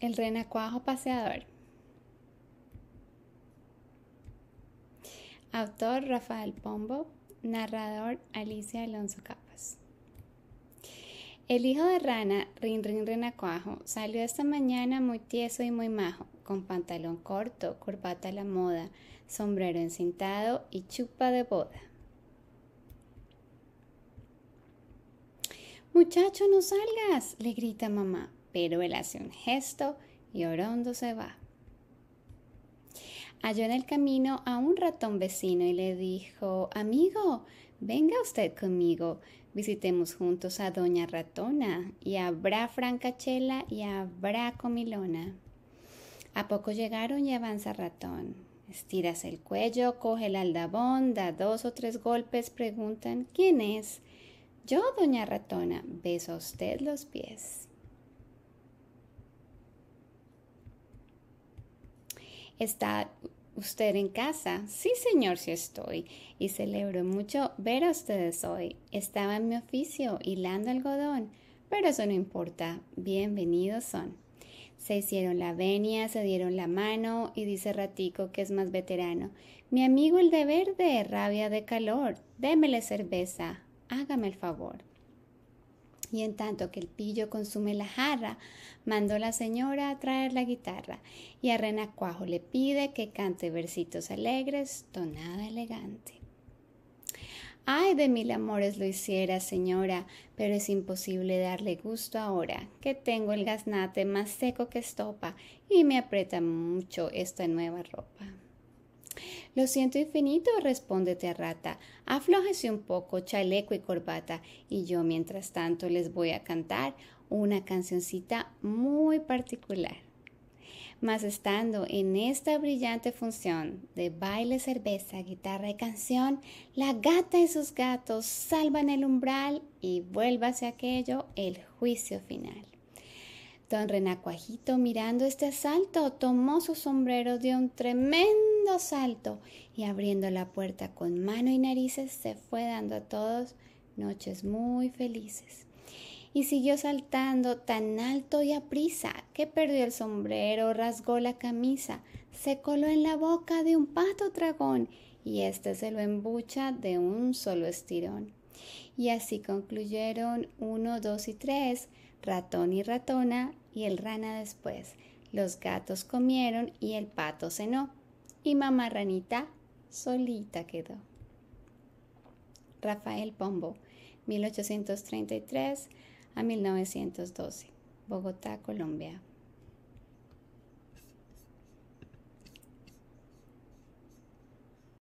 El renacuajo paseador. Autor Rafael Pombo. Narrador Alicia Alonso Capas. El hijo de rana, Rin Rin Renacuajo, salió esta mañana muy tieso y muy majo, con pantalón corto, corbata a la moda, sombrero encintado y chupa de boda. Muchacho, no salgas, le grita mamá pero él hace un gesto y Orondo se va. Halló en el camino a un ratón vecino y le dijo, Amigo, venga usted conmigo, visitemos juntos a Doña Ratona, y habrá francachela y habrá comilona. A poco llegaron y avanza Ratón. Estiras el cuello, coge el aldabón, da dos o tres golpes, preguntan, ¿quién es? Yo, Doña Ratona, beso a usted los pies. ¿Está usted en casa? Sí, señor, sí estoy. Y celebro mucho ver a ustedes hoy. Estaba en mi oficio hilando algodón, pero eso no importa. Bienvenidos son. Se hicieron la venia, se dieron la mano y dice Ratico que es más veterano. Mi amigo el de verde, rabia de calor, démele cerveza, hágame el favor. Y en tanto que el pillo consume la jarra, mandó la señora a traer la guitarra y a Renacuajo le pide que cante versitos alegres, tonada elegante. Ay de mil amores lo hiciera, señora, pero es imposible darle gusto ahora, que tengo el gaznate más seco que estopa y me aprieta mucho esta nueva ropa. Lo siento infinito, responde Terrata. Aflójese un poco, chaleco y corbata, y yo mientras tanto les voy a cantar una cancioncita muy particular. Mas estando en esta brillante función de baile, cerveza, guitarra y canción, la gata y sus gatos salvan el umbral y vuélvase aquello el juicio final. Don Renacuajito, mirando este asalto, tomó su sombrero de un tremendo salto y abriendo la puerta con mano y narices se fue dando a todos noches muy felices. Y siguió saltando tan alto y a prisa que perdió el sombrero, rasgó la camisa, se coló en la boca de un pato dragón y este se lo embucha de un solo estirón. Y así concluyeron uno, dos y tres, ratón y ratona y el rana después. Los gatos comieron y el pato cenó y mamá ranita solita quedó. Rafael Pombo, 1833 a 1912, Bogotá, Colombia.